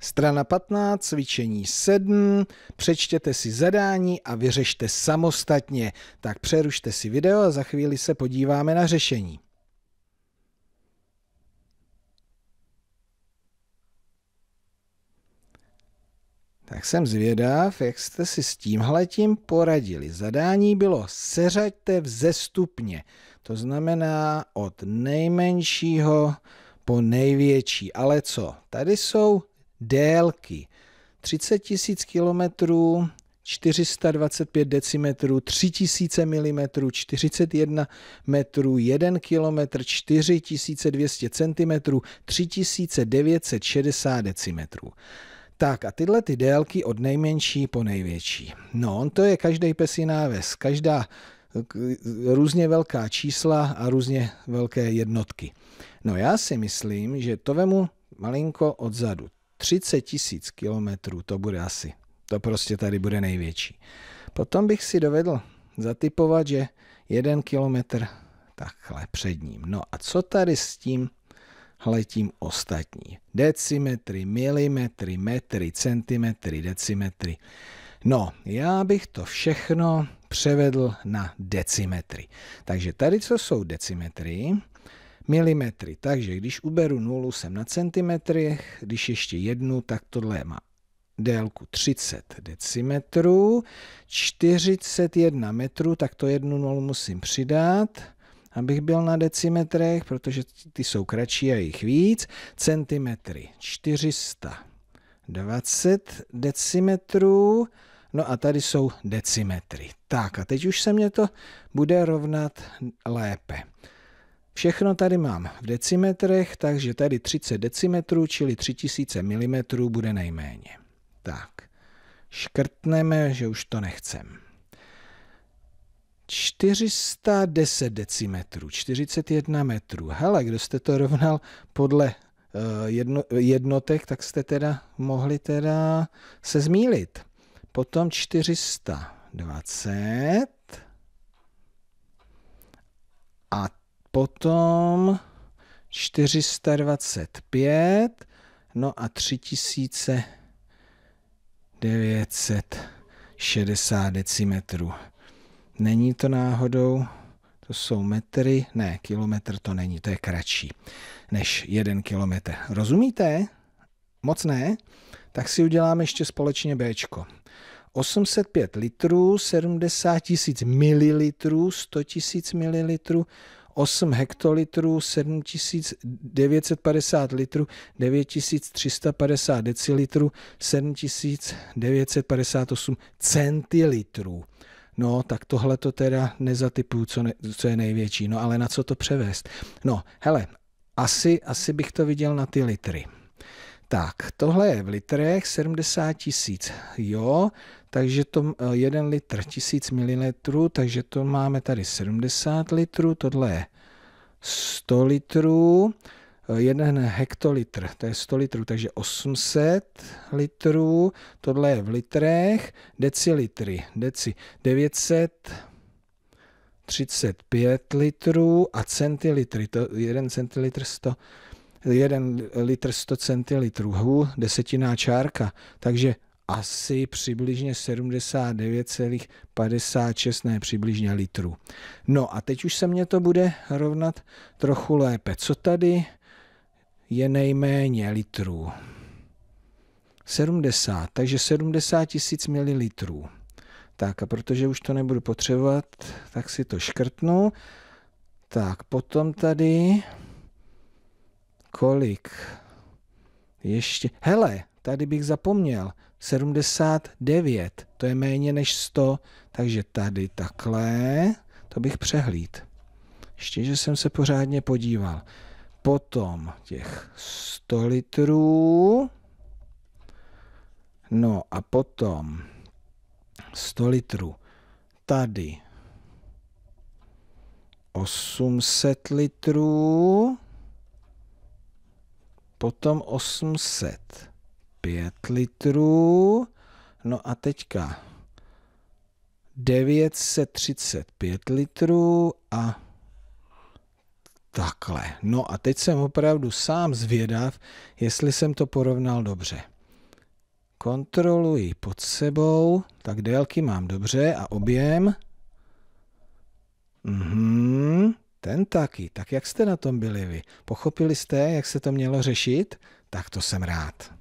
Strana 15, cvičení 7, přečtěte si zadání a vyřešte samostatně. Tak přerušte si video a za chvíli se podíváme na řešení. Tak jsem zvědav, jak jste si s tímhletím poradili. Zadání bylo seřaďte vzestupně, to znamená od nejmenšího po největší. Ale co? Tady jsou délky. 30 000 km 425 decimetrů, 3000 mm, 41 metrů, 1 km, 4200 cm, 3960 decimetrů. Tak a tyhle ty délky od nejmenší po největší. No, on to je každý pes jiná ves, každá eh, eh, různě velká čísla a různě velké jednotky. No já si myslím, že to vemu malinko odzadu. 30 tisíc kilometrů to bude asi. To prostě tady bude největší. Potom bych si dovedl zatypovat, že jeden kilometr takhle před ním. No a co tady s tím letím ostatní? Decimetry, milimetry, metry, centimetry, decimetry. No, já bych to všechno převedl na decimetry. Takže tady, co jsou decimetry, milimetry. Takže když uberu nulu, jsem na centimetrech, když ještě jednu, tak tohle má délku 30 decimetrů, 41 metrů, tak to jednu nulu musím přidat, abych byl na decimetrech, protože ty jsou kratší a jich víc, centimetry 420 decimetrů, no a tady jsou decimetry. Tak a teď už se mě to bude rovnat lépe. Všechno tady mám v decimetrech, takže tady 30 decimetrů, čili 3000 mm bude nejméně. Tak, škrtneme, že už to nechcem. 410 decimetrů, 41 metrů. Hele, kdo jste to rovnal podle eh, jedno, jednotek, tak jste teda mohli teda se zmílit. Potom 420 a potom 425, no a 3960 decimetrů. Není to náhodou, to jsou metry, ne, kilometr to není, to je kratší než jeden kilometr. Rozumíte? Moc ne? Tak si uděláme ještě společně B. 805 litrů, 70 tisíc mililitrů, 100 tisíc mililitrů, 8 hektolitrů, 7950 litrů, 9350 decilitrů, 7958 centilitrů. No, tak tohle to teda nezatypuju, co, ne, co je největší. No, ale na co to převést? No, hele, asi, asi bych to viděl na ty litry. Tak, tohle je v litrech 70 tisíc, jo, takže to 1 eh, litr 1000 ml, takže to máme tady 70 litrů, tohle je 100 litrů, 1 eh, hektolitr, to je 100 litrů, takže 800 litrů, tohle je v litrech, decilitry, deci 900 35 litrů a centilitry, to 1 centilitr 100 jeden litr 100 centilitrů, hů, desetiná čárka, takže asi přibližně 79,56, ne přibližně litrů. No a teď už se mě to bude rovnat trochu lépe. Co tady je nejméně litrů? 70, takže 70 tisíc mililitrů. Tak a protože už to nebudu potřebovat, tak si to škrtnu. Tak potom tady kolik? Ještě, hele, tady bych zapomněl, 79, to je méně než 100, takže tady takhle, to bych přehlíd. Ještě, že jsem se pořádně podíval. Potom těch 100 litrů, no a potom 100 litrů tady 800 litrů, potom 805 litrů, no a teďka 935 litrů a takhle. No a teď jsem opravdu sám zvědav, jestli jsem to porovnal dobře. Kontroluji pod sebou, tak délky mám dobře a objem. Mhm ten taky, tak jak jste na tom byli vy? Pochopili jste, jak se to mělo řešit? Tak to jsem rád.